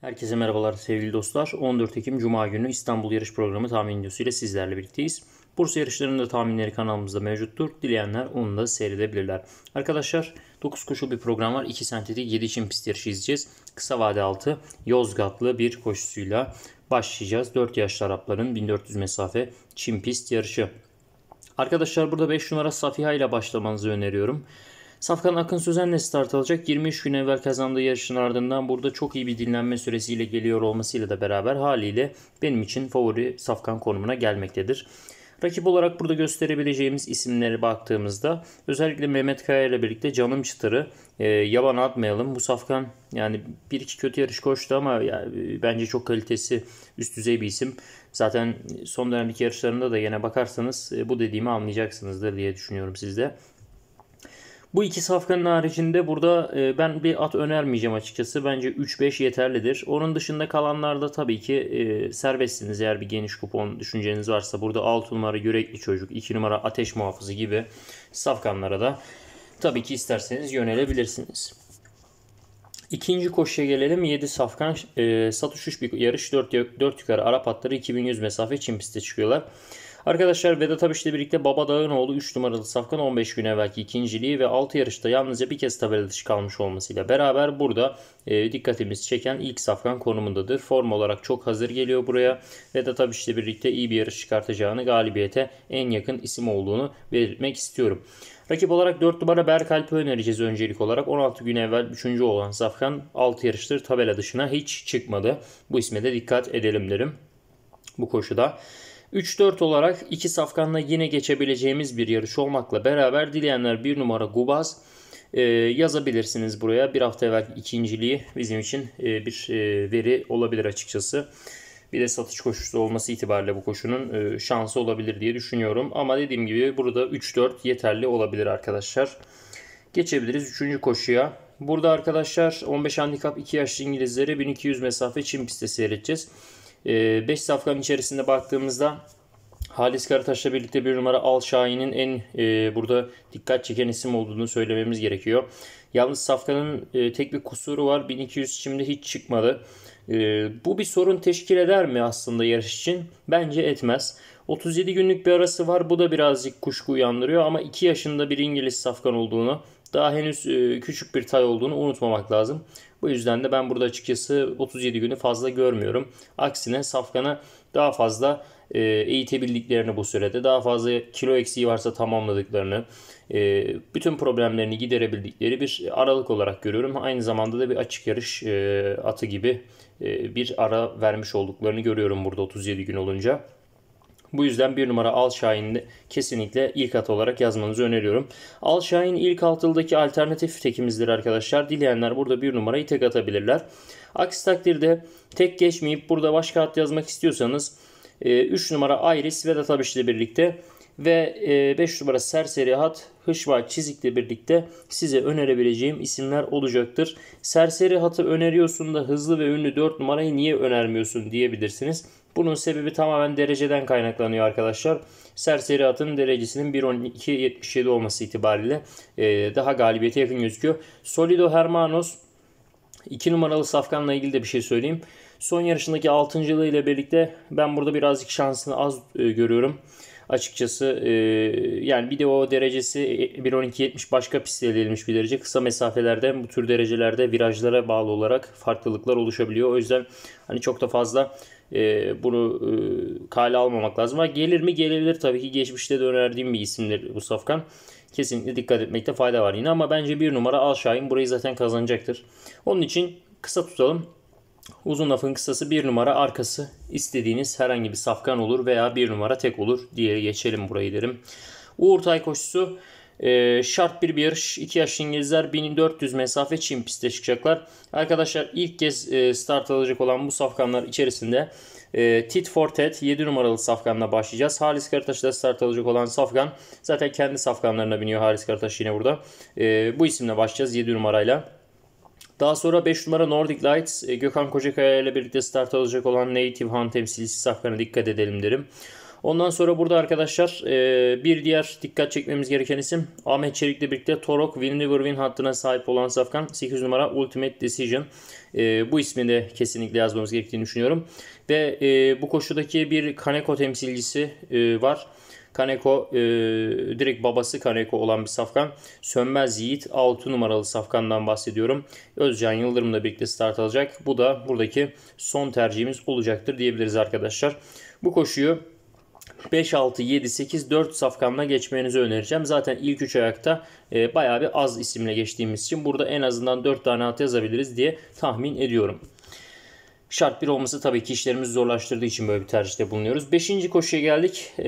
Herkese merhabalar sevgili dostlar. 14 Ekim Cuma günü İstanbul Yarış Programı tahmin videosuyla sizlerle birlikteyiz. Bursa yarışlarında tahminleri kanalımızda mevcuttur. Dileyenler onu da seyredebilirler. Arkadaşlar 9 koşu bir program var. 2 sentetik 7 çim pist yarışı izleyeceğiz. Kısa vade altı Yozgatlı bir koşusuyla başlayacağız. 4 yaşlı Arapların 1400 mesafe çim pist yarışı. Arkadaşlar burada 5 numara Safiha ile başlamanızı öneriyorum. Safkan Akın Sözen'le start alacak. 23 gün evvel kazandığı yarışın ardından burada çok iyi bir dinlenme süresiyle geliyor olmasıyla da beraber haliyle benim için favori Safkan konumuna gelmektedir. Rakip olarak burada gösterebileceğimiz isimlere baktığımızda özellikle Mehmet Kaya ile birlikte canım çıtırı e, yaban atmayalım. Bu Safkan yani bir iki kötü yarış koştu ama yani, e, bence çok kalitesi üst düzey bir isim. Zaten son dönemdeki yarışlarında da yine bakarsanız e, bu dediğimi anlayacaksınızdır diye düşünüyorum sizde. Bu iki safkanın haricinde burada e, ben bir at önermeyeceğim açıkçası. Bence 3-5 yeterlidir. Onun dışında kalanlarda tabii ki e, serbestsiniz eğer bir geniş kupon düşünceniz varsa. Burada 6 numara yürekli çocuk, 2 numara ateş muhafızı gibi safkanlara da tabii ki isterseniz yönelebilirsiniz. İkinci koşuya gelelim. 7 safkan e, satış 3 bir yarış 4, 4 yukarı Arap atları 2100 mesafe Çin pistte çıkıyorlar. Arkadaşlar Vedat Abiş ile birlikte Baba Dağınoğlu 3 numaralı safkan 15 gün evvelki ikinciliği ve 6 yarışta yalnızca bir kez tabela dışı kalmış olmasıyla beraber burada e, dikkatimizi çeken ilk safkan konumundadır. Form olarak çok hazır geliyor buraya. Vedat Abiş ile birlikte iyi bir yarış çıkartacağını galibiyete en yakın isim olduğunu belirtmek istiyorum. Rakip olarak 4 numara Berkalp'i önereceğiz öncelik olarak. 16 gün evvel 3. olan Safkan 6 yarıştır tabela dışına hiç çıkmadı. Bu isme de dikkat edelim derim bu koşuda. 3-4 olarak iki safkanla yine geçebileceğimiz bir yarış olmakla beraber dileyenler bir numara Gubaz e, yazabilirsiniz buraya. Bir hafta evvel ikinciliği bizim için e, bir e, veri olabilir açıkçası. Bir de satış koşusu olması itibariyle bu koşunun e, şansı olabilir diye düşünüyorum. Ama dediğim gibi burada 3-4 yeterli olabilir arkadaşlar. Geçebiliriz 3. koşuya. Burada arkadaşlar 15 handikap 2 yaşlı İngilizlere 1200 mesafe Çin pisti seyredeceğiz. 5 ee, safkan içerisinde baktığımızda Halis Karataş'la birlikte bir numara Al Şahin'in en e, burada dikkat çeken isim olduğunu söylememiz gerekiyor. Yalnız Safkan'ın e, tek bir kusuru var. 1200 şimdi hiç çıkmadı. E, bu bir sorun teşkil eder mi aslında yarış için? Bence etmez. 37 günlük bir arası var. Bu da birazcık kuşku uyandırıyor ama 2 yaşında bir İngiliz Safkan olduğunu daha henüz e, küçük bir tay olduğunu unutmamak lazım. Bu yüzden de ben burada açıkçası 37 günü fazla görmüyorum. Aksine Safkan'a daha fazla e, eğitebildiklerini bu sürede, daha fazla kilo eksiği varsa tamamladıklarını, e, bütün problemlerini giderebildikleri bir aralık olarak görüyorum. Aynı zamanda da bir açık yarış atı gibi bir ara vermiş olduklarını görüyorum burada 37 gün olunca. Bu yüzden bir numara Al Şahin'i kesinlikle ilk at olarak yazmanızı öneriyorum. Al Şahin ilk altılıdaki alternatif tekimizdir arkadaşlar. Dileyenler burada bir numarayı tek atabilirler. Aksi takdirde tek geçmeyip burada başka at yazmak istiyorsanız 3 e, numara Iris ve Databiş'le birlikte ve 5 e, numara Serseri Hat Hışva Çizik'le birlikte size önerebileceğim isimler olacaktır. Serseri Hat'ı öneriyorsun da hızlı ve ünlü 4 numarayı niye önermiyorsun diyebilirsiniz. Bunun sebebi tamamen dereceden kaynaklanıyor arkadaşlar. Serseri Hat'ın derecesinin 1.12.77 olması itibariyle e, daha galibiyete yakın gözüküyor. Solido Hermanos 2 numaralı safkanla ilgili de bir şey söyleyeyim. Son yarışındaki 6. ile birlikte ben burada birazcık şansını az e, görüyorum. Açıkçası e, yani bir de o derecesi 1.12.70 e, başka pistte elde edilmiş bir derece. Kısa mesafelerde bu tür derecelerde virajlara bağlı olarak farklılıklar oluşabiliyor. O yüzden hani çok da fazla e, bunu e, kale almamak lazım. Ama gelir mi gelebilir tabii ki geçmişte de önerdiğim bir isimdir bu Safkan. Kesinlikle dikkat etmekte fayda var yine ama bence bir numara Al Şahin burayı zaten kazanacaktır. Onun için kısa tutalım. Uzun lafın kısası bir numara arkası istediğiniz herhangi bir safkan olur veya bir numara tek olur diye geçelim burayı derim. Uğurtay koşusu e, şart bir bir yarış. 2 yaşlı İngilizler 1400 mesafe Çin piste çıkacaklar. Arkadaşlar ilk kez e, start alacak olan bu safkanlar içerisinde e, Tit for Tat 7 numaralı safkanla başlayacağız. Halis da start alacak olan safkan zaten kendi safkanlarına biniyor Halis Karataş yine burada. E, bu isimle başlayacağız 7 numarayla. Daha sonra 5 numara Nordic Lights e, Gökhan Kocakaya ile birlikte start alacak olan Native Hunt temsilcisi safkana dikkat edelim derim. Ondan sonra burada arkadaşlar e, bir diğer dikkat çekmemiz gereken isim Ahmet ile birlikte Torok Win River Win hattına sahip olan Safkan 8 numara Ultimate Decision. E, bu ismi de kesinlikle yazmamız gerektiğini düşünüyorum. Ve bu koşudaki bir Kaneko temsilcisi var. Kaneko e, direkt babası Kaneko olan bir safkan. Sönmez Yiğit 6 numaralı safkandan bahsediyorum. Özcan Yıldırım'la birlikte start alacak. Bu da buradaki son tercihimiz olacaktır diyebiliriz arkadaşlar. Bu koşuyu 5, 6, 7, 8, 4 safkanla geçmenizi önereceğim. Zaten ilk 3 ayakta e, bayağı bir az isimle geçtiğimiz için burada en azından 4 tane at yazabiliriz diye tahmin ediyorum. Şart bir olması tabii ki işlerimizi zorlaştırdığı için böyle bir tercihte bulunuyoruz. 5. koşuya geldik. 16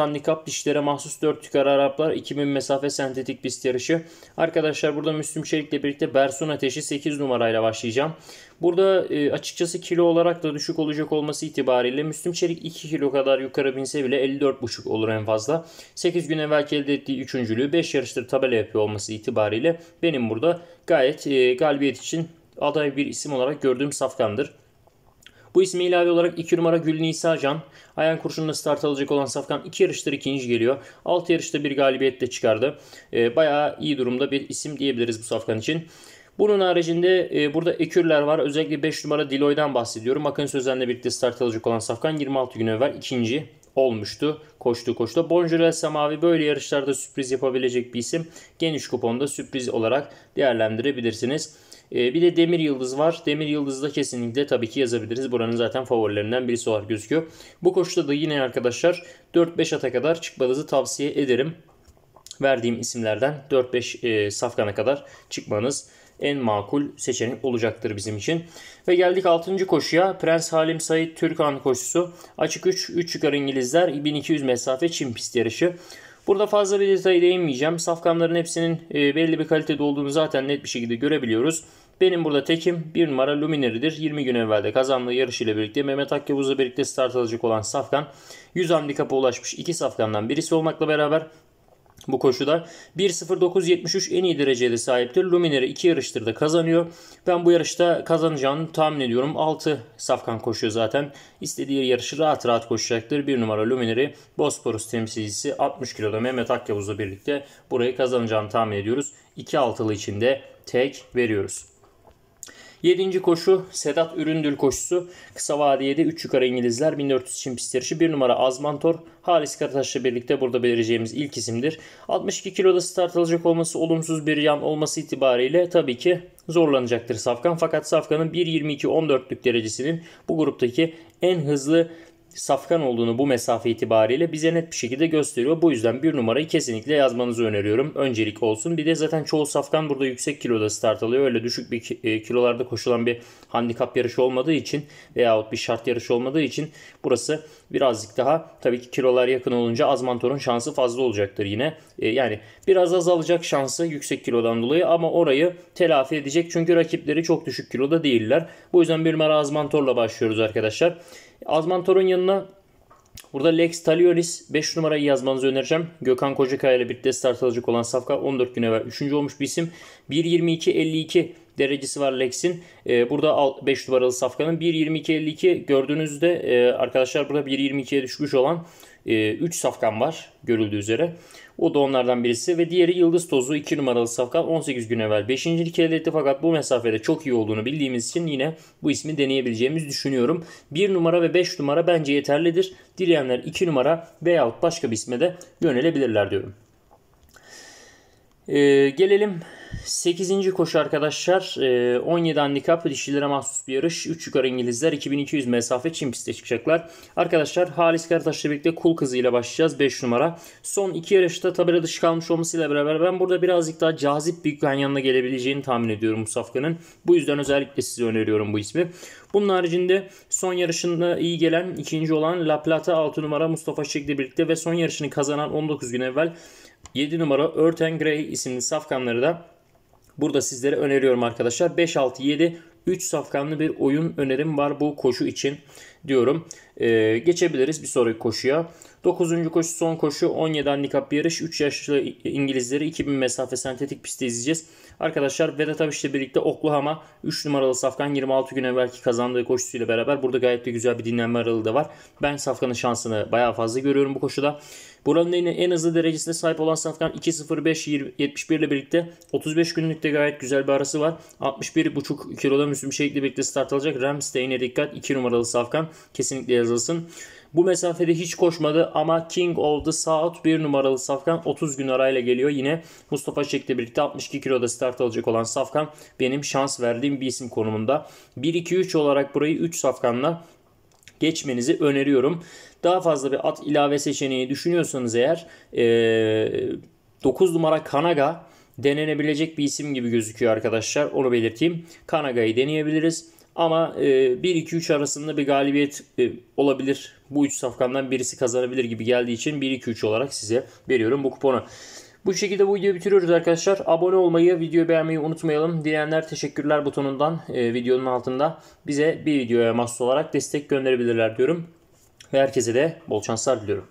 ee, handikap dişlere mahsus 4 tükar Araplar 2000 mesafe sentetik pist yarışı. Arkadaşlar burada Müslüm Çelik'le birlikte Bersun Ateşi 8 numarayla başlayacağım. Burada e, açıkçası kilo olarak da düşük olacak olması itibariyle Müslüm Çelik 2 kilo kadar yukarı binse bile 54,5 olur en fazla. 8 gün evvelki elde ettiği 3.lüğü 5 yarıştır tabela yapıyor olması itibariyle benim burada gayet e, galibiyet için aday bir isim olarak gördüğüm safkandır. Bu ismi ilave olarak 2 numara Gül Nisa Can. Aya'n kurşunla start alacak olan Safkan 2 yarıştır ikinci geliyor. 6 yarışta bir galibiyetle çıkardı. E, bayağı iyi durumda bir isim diyebiliriz bu Safkan için. Bunun haricinde e, burada ekürler var. Özellikle 5 numara Diloy'dan bahsediyorum. Akın Sözen'le birlikte start alacak olan Safkan 26 gün evvel ikinci olmuştu. Koştu koştu. Bonjurel Samavi böyle yarışlarda sürpriz yapabilecek bir isim. Geniş kuponda sürpriz olarak değerlendirebilirsiniz. Ee, bir de Demir Yıldız var. Demir Yıldız da kesinlikle tabii ki yazabiliriz. Buranın zaten favorilerinden birisi olarak gözüküyor. Bu koşuda da yine arkadaşlar 4-5 ata kadar çıkmanızı tavsiye ederim. Verdiğim isimlerden 4-5 e, safkana kadar çıkmanız en makul seçenek olacaktır bizim için. Ve geldik 6. koşuya. Prens Halim Said Türkan koşusu. Açık 3, 3 yukarı İngilizler 1200 mesafe Çin pist yarışı. Burada fazla bir detaya değinmeyeceğim. Safkanların hepsinin e, belli bir kalitede olduğunu zaten net bir şekilde görebiliyoruz. Benim burada tekim 1 numara Lumineridir 20 gün evvelde kazandığı yarış ile birlikte Mehmet Akyavuz'la birlikte start alacak olan Safkan 100 handikapa ulaşmış iki Safkan'dan birisi olmakla beraber bu koşuda. 1.09.73 en iyi dereceye sahiptir. Luminer'i iki yarıştır da kazanıyor. Ben bu yarışta kazanacağını tahmin ediyorum. 6 safkan koşuyor zaten. İstediği yarışı rahat rahat koşacaktır. 1 numara Luminer'i Bosporus temsilcisi 60 kiloda Mehmet Akyavuz'la birlikte burayı kazanacağını tahmin ediyoruz. 2 altılı içinde tek veriyoruz. Yedinci koşu Sedat Üründül koşusu. Kısa vadiyede 3 yukarı İngilizler 1400 için pist yarışı. 1 numara Azmantor. Halis Karataş'la birlikte burada belireceğimiz ilk isimdir. 62 kiloda start alacak olması olumsuz bir yan olması itibariyle tabii ki zorlanacaktır Safkan. Fakat Safkan'ın 1.22-14'lük derecesinin bu gruptaki en hızlı safkan olduğunu bu mesafe itibariyle bize net bir şekilde gösteriyor. Bu yüzden bir numarayı kesinlikle yazmanızı öneriyorum. Öncelik olsun. Bir de zaten çoğu safkan burada yüksek kiloda start alıyor. Öyle düşük bir e, kilolarda koşulan bir handikap yarışı olmadığı için veyahut bir şart yarışı olmadığı için burası birazcık daha tabii ki kilolar yakın olunca Azmantor'un şansı fazla olacaktır yine. E, yani biraz azalacak şansı yüksek kilodan dolayı ama orayı telafi edecek çünkü rakipleri çok düşük kiloda değiller. Bu yüzden bir numara Azmantor'la başlıyoruz arkadaşlar. Azman Tor'un yanına burada Lex Talioris 5 numarayı yazmanızı önereceğim. Gökhan Kocakaya ile birlikte start alacak olan Safka 14 gün evvel 3. olmuş bir isim. 1.22.52 derecesi var Lex'in. E, burada 5 numaralı safkanın 1.22.52 gördüğünüzde e, arkadaşlar burada 1.22'ye düşmüş olan e, 3 safkan var görüldüğü üzere. O da onlardan birisi ve diğeri Yıldız Tozu 2 numaralı safkan 18 gün evvel 5. lig elde fakat bu mesafede çok iyi olduğunu bildiğimiz için yine bu ismi deneyebileceğimiz düşünüyorum. 1 numara ve 5 numara bence yeterlidir. Dileyenler 2 numara veyahut başka bir isme de yönelebilirler diyorum. Ee, gelelim 8. koşu arkadaşlar 17 e, handikap dişlilere mahsus bir yarış. 3 yukarı İngilizler 2200 mesafe çim pistte çıkacaklar. Arkadaşlar Halis Karataş'la birlikte kul kızıyla başlayacağız 5 numara. Son 2 yarışta tabela dışı kalmış olmasıyla beraber ben burada birazcık daha cazip bir yanına gelebileceğini tahmin ediyorum bu safkanın. Bu yüzden özellikle size öneriyorum bu ismi. Bunun haricinde son yarışında iyi gelen ikinci olan La Plata 6 numara Mustafa Şekli birlikte ve son yarışını kazanan 19 gün evvel 7 numara Örten Grey isimli safkanları da Burada sizlere öneriyorum arkadaşlar. 5, 6, 7 3 safkanlı bir oyun önerim var bu koşu için diyorum. Ee, geçebiliriz bir sonraki koşuya. 9. koşu son koşu 17 handikap yarış. 3 yaşlı İngilizleri 2000 mesafe sentetik pistte izleyeceğiz. Arkadaşlar Vedat Abiş'le birlikte Oklahoma 3 numaralı Safkan 26 gün evvelki kazandığı koşusuyla beraber burada gayet de güzel bir dinlenme aralığı da var. Ben Safkan'ın şansını bayağı fazla görüyorum bu koşuda. Buranın en hızlı derecesine sahip olan Safkan 2.05.71 ile birlikte 35 günlükte gayet güzel bir arası var. 61.5 kiloda Müslüm Şehit'le birlikte start alacak. Ramstein'e dikkat 2 numaralı Safkan kesinlikle yazılsın. Bu mesafede hiç koşmadı ama King oldu. South bir numaralı Safkan 30 gün arayla geliyor. Yine Mustafa Çek'le birlikte 62 kiloda start alacak olan Safkan benim şans verdiğim bir isim konumunda. 1-2-3 olarak burayı 3 Safkan'la geçmenizi öneriyorum. Daha fazla bir at ilave seçeneği düşünüyorsanız eğer ee, 9 numara Kanaga denenebilecek bir isim gibi gözüküyor arkadaşlar. Onu belirteyim. Kanaga'yı deneyebiliriz. Ama 1-2-3 e, arasında bir galibiyet e, olabilir. Bu 3 safkandan birisi kazanabilir gibi geldiği için 1-2-3 olarak size veriyorum bu kuponu. Bu şekilde bu videoyu bitiriyoruz arkadaşlar. Abone olmayı, video beğenmeyi unutmayalım. Dileyenler teşekkürler butonundan e, videonun altında bize bir videoya mahsus olarak destek gönderebilirler diyorum. Ve herkese de bol şanslar diliyorum.